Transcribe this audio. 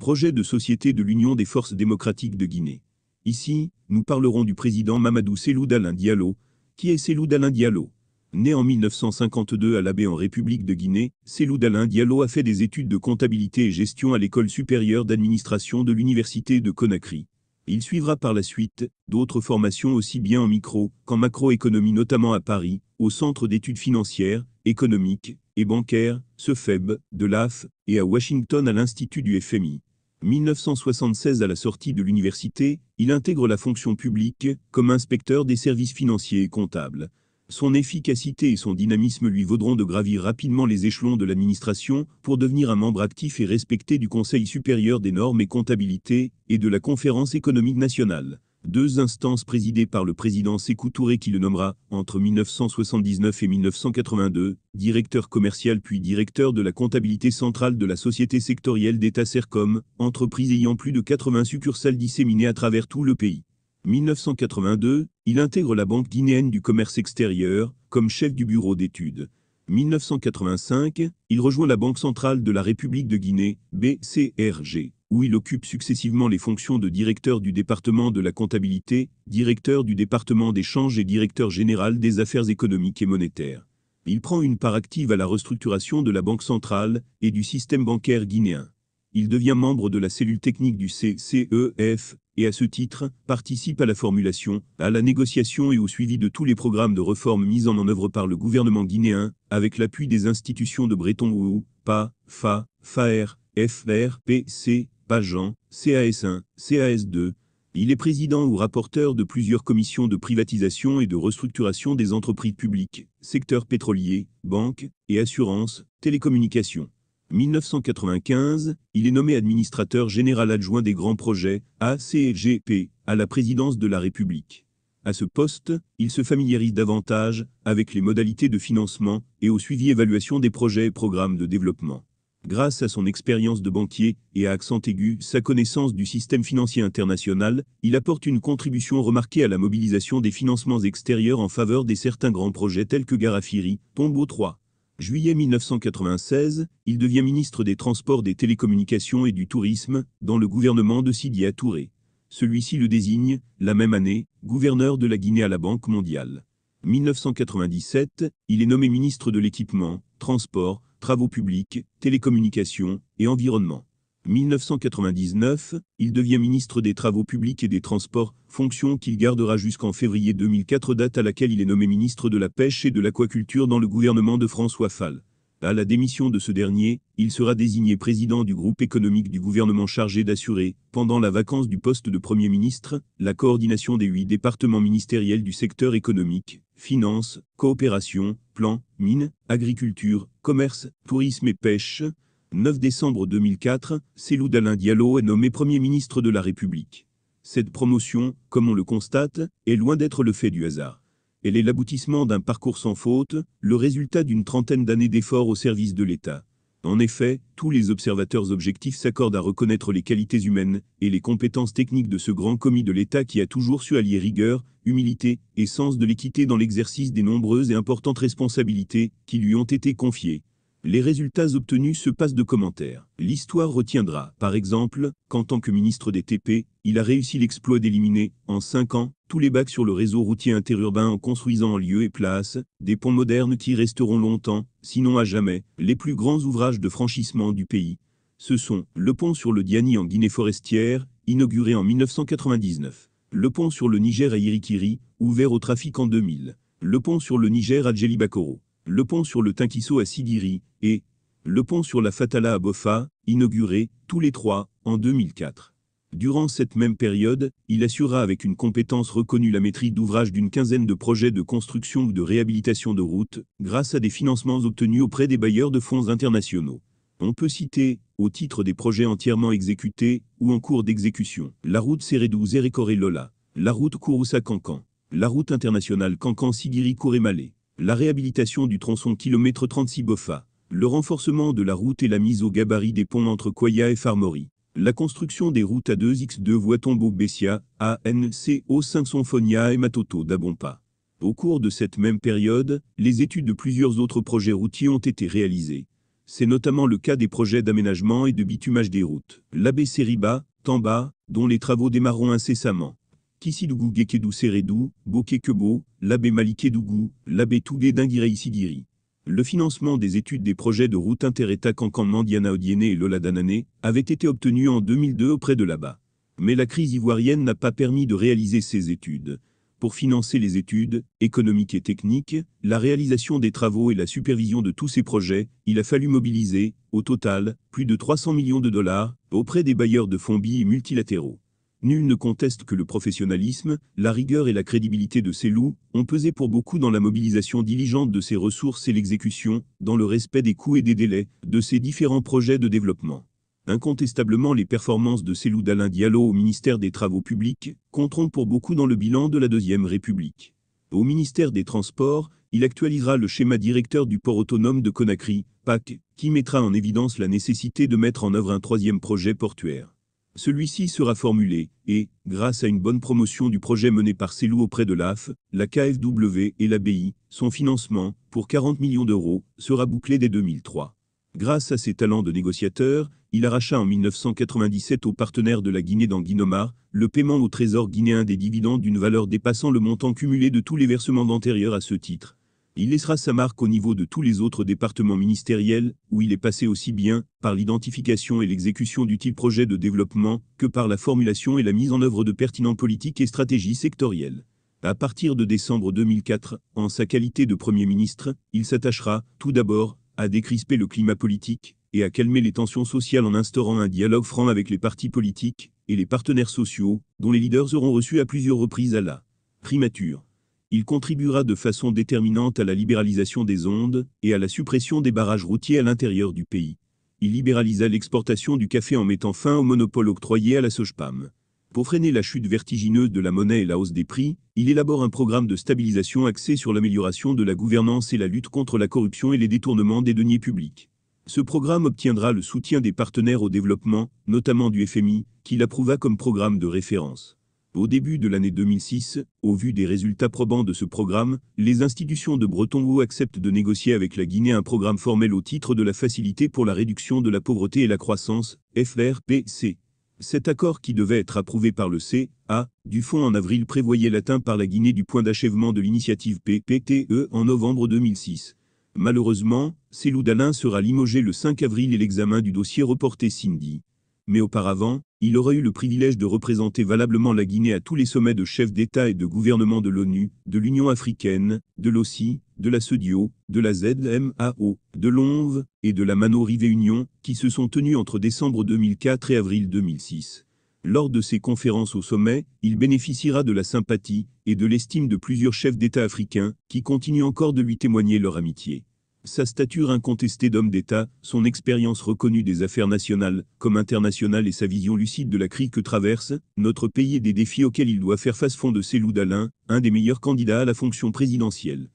Projet de société de l'Union des forces démocratiques de Guinée. Ici, nous parlerons du président Mamadou Selou Alain Diallo. Qui est Selou Alain Diallo Né en 1952 à l'Abbé en République de Guinée, Selou Alain Diallo a fait des études de comptabilité et gestion à l'école supérieure d'administration de l'université de Conakry. Il suivra par la suite d'autres formations aussi bien en micro qu'en macroéconomie notamment à Paris, au Centre d'études financières, économiques et bancaires, FEB de l'AF, e, et à Washington à l'Institut du FMI. 1976 à la sortie de l'université, il intègre la fonction publique comme inspecteur des services financiers et comptables. Son efficacité et son dynamisme lui vaudront de gravir rapidement les échelons de l'administration pour devenir un membre actif et respecté du Conseil supérieur des normes et comptabilité et de la Conférence économique nationale deux instances présidées par le président Sékou Touré qui le nommera, entre 1979 et 1982, directeur commercial puis directeur de la comptabilité centrale de la Société sectorielle d'État CERCOM, entreprise ayant plus de 80 succursales disséminées à travers tout le pays. 1982, il intègre la Banque guinéenne du commerce extérieur, comme chef du bureau d'études. 1985, il rejoint la Banque centrale de la République de Guinée, BCRG où il occupe successivement les fonctions de directeur du département de la comptabilité, directeur du département d'échange et directeur général des affaires économiques et monétaires. Il prend une part active à la restructuration de la Banque centrale et du système bancaire guinéen. Il devient membre de la cellule technique du CCEF et à ce titre participe à la formulation, à la négociation et au suivi de tous les programmes de réforme mis en œuvre par le gouvernement guinéen, avec l'appui des institutions de Breton ou PA, FA, FAR, FRPC, Pageant, CAS1, CAS2. Il est président ou rapporteur de plusieurs commissions de privatisation et de restructuration des entreprises publiques, secteur pétrolier, banque et assurance, télécommunications. 1995, il est nommé administrateur général adjoint des grands projets, ACGP, à la présidence de la République. À ce poste, il se familiarise davantage avec les modalités de financement et au suivi-évaluation des projets et programmes de développement. Grâce à son expérience de banquier et à accent aigu sa connaissance du système financier international, il apporte une contribution remarquée à la mobilisation des financements extérieurs en faveur des certains grands projets tels que Garafiri, Pombo 3. Juillet 1996, il devient ministre des Transports, des Télécommunications et du Tourisme dans le gouvernement de Sidi Touré. Celui-ci le désigne, la même année, gouverneur de la Guinée à la Banque mondiale. 1997, il est nommé ministre de l'Équipement, transports, travaux publics, télécommunications et environnement. 1999, il devient ministre des Travaux publics et des Transports, fonction qu'il gardera jusqu'en février 2004, date à laquelle il est nommé ministre de la Pêche et de l'Aquaculture dans le gouvernement de François Fall. À la démission de ce dernier, il sera désigné président du groupe économique du gouvernement chargé d'assurer, pendant la vacance du poste de Premier ministre, la coordination des huit départements ministériels du secteur économique, finances, coopération, plan, mines, agriculture, commerce, tourisme et pêche. 9 décembre 2004, Célou Diallo est nommé Premier ministre de la République. Cette promotion, comme on le constate, est loin d'être le fait du hasard. Elle est l'aboutissement d'un parcours sans faute, le résultat d'une trentaine d'années d'efforts au service de l'État. En effet, tous les observateurs objectifs s'accordent à reconnaître les qualités humaines et les compétences techniques de ce grand commis de l'État qui a toujours su allier rigueur, humilité et sens de l'équité dans l'exercice des nombreuses et importantes responsabilités qui lui ont été confiées. Les résultats obtenus se passent de commentaires. L'histoire retiendra, par exemple, qu'en tant que ministre des TP, il a réussi l'exploit d'éliminer, en 5 ans, tous les bacs sur le réseau routier interurbain en construisant en lieu et place, des ponts modernes qui resteront longtemps, sinon à jamais, les plus grands ouvrages de franchissement du pays. Ce sont le pont sur le Diani en Guinée forestière, inauguré en 1999, le pont sur le Niger à Irikiri, ouvert au trafic en 2000, le pont sur le Niger à Djelibakoro, le pont sur le Tinkiso à Sidiri, et le pont sur la Fatala à Bofa, inauguré, tous les trois, en 2004. Durant cette même période, il assura avec une compétence reconnue la maîtrise d'ouvrage d'une quinzaine de projets de construction ou de réhabilitation de routes, grâce à des financements obtenus auprès des bailleurs de fonds internationaux. On peut citer, au titre des projets entièrement exécutés ou en cours d'exécution, la route Seredou Zerekore lola la route kouroussa kankan la route internationale cancan sigiri kouremale la réhabilitation du tronçon kilomètre 36 Bofa, le renforcement de la route et la mise au gabarit des ponts entre Koya et Farmory. La construction des routes à 2 x 2 voies tombo bessia ANCO 500 Sonfonia et Matoto d'Abompa. Au cours de cette même période, les études de plusieurs autres projets routiers ont été réalisées. C'est notamment le cas des projets d'aménagement et de bitumage des routes. L'abbé Seriba, Tamba, dont les travaux démarreront incessamment. Kissidougou Gekedou Seredou, Bokekebo, l'abbé Malikedougou, l'abbé Tougé d'Ingirei Sidiri le financement des études des projets de route interétat Cancan Mandiana Odiené et Lola Danané avait été obtenu en 2002 auprès de là-bas. Mais la crise ivoirienne n'a pas permis de réaliser ces études. Pour financer les études, économiques et techniques, la réalisation des travaux et la supervision de tous ces projets, il a fallu mobiliser, au total, plus de 300 millions de dollars, auprès des bailleurs de fonds et multilatéraux. Nul ne conteste que le professionnalisme, la rigueur et la crédibilité de ces loups ont pesé pour beaucoup dans la mobilisation diligente de ses ressources et l'exécution, dans le respect des coûts et des délais, de ses différents projets de développement. Incontestablement, les performances de ces loups d'Alain Diallo au ministère des Travaux publics compteront pour beaucoup dans le bilan de la Deuxième République. Au ministère des Transports, il actualisera le schéma directeur du port autonome de Conakry, PAC, qui mettra en évidence la nécessité de mettre en œuvre un troisième projet portuaire. Celui-ci sera formulé, et, grâce à une bonne promotion du projet mené par Célou auprès de l'AF, la KFW et l'ABI, son financement, pour 40 millions d'euros, sera bouclé dès 2003. Grâce à ses talents de négociateur, il arracha en 1997 aux partenaires de la Guinée dans Guinomar le paiement au trésor guinéen des dividendes d'une valeur dépassant le montant cumulé de tous les versements d'antérieur à ce titre. Il laissera sa marque au niveau de tous les autres départements ministériels, où il est passé aussi bien par l'identification et l'exécution d'utiles projets de développement que par la formulation et la mise en œuvre de pertinentes politiques et stratégies sectorielles. À partir de décembre 2004, en sa qualité de Premier ministre, il s'attachera, tout d'abord, à décrisper le climat politique et à calmer les tensions sociales en instaurant un dialogue franc avec les partis politiques et les partenaires sociaux, dont les leaders auront reçu à plusieurs reprises à la primature. Il contribuera de façon déterminante à la libéralisation des ondes et à la suppression des barrages routiers à l'intérieur du pays. Il libéralisa l'exportation du café en mettant fin au monopole octroyé à la Sojpam. Pour freiner la chute vertigineuse de la monnaie et la hausse des prix, il élabore un programme de stabilisation axé sur l'amélioration de la gouvernance et la lutte contre la corruption et les détournements des deniers publics. Ce programme obtiendra le soutien des partenaires au développement, notamment du FMI, qui l'approuva comme programme de référence. Au début de l'année 2006, au vu des résultats probants de ce programme, les institutions de breton Woods acceptent de négocier avec la Guinée un programme formel au titre de la Facilité pour la réduction de la pauvreté et la croissance, FRPC. Cet accord qui devait être approuvé par le CA du fonds en avril prévoyait l'atteinte par la Guinée du point d'achèvement de l'initiative PPTE en novembre 2006. Malheureusement, Célou d'Alain sera limogé le 5 avril et l'examen du dossier reporté Cindy mais auparavant, il aurait eu le privilège de représenter valablement la Guinée à tous les sommets de chefs d'État et de gouvernement de l'ONU, de l'Union africaine, de l'OSI, de la CEDIO, de la ZMAO, de l'ONV et de la Mano Union, qui se sont tenus entre décembre 2004 et avril 2006. Lors de ces conférences au sommet, il bénéficiera de la sympathie et de l'estime de plusieurs chefs d'État africains qui continuent encore de lui témoigner leur amitié. Sa stature incontestée d'homme d'État, son expérience reconnue des affaires nationales comme internationales et sa vision lucide de la crise que traverse notre pays et des défis auxquels il doit faire face font de Célou d'Alain, un des meilleurs candidats à la fonction présidentielle.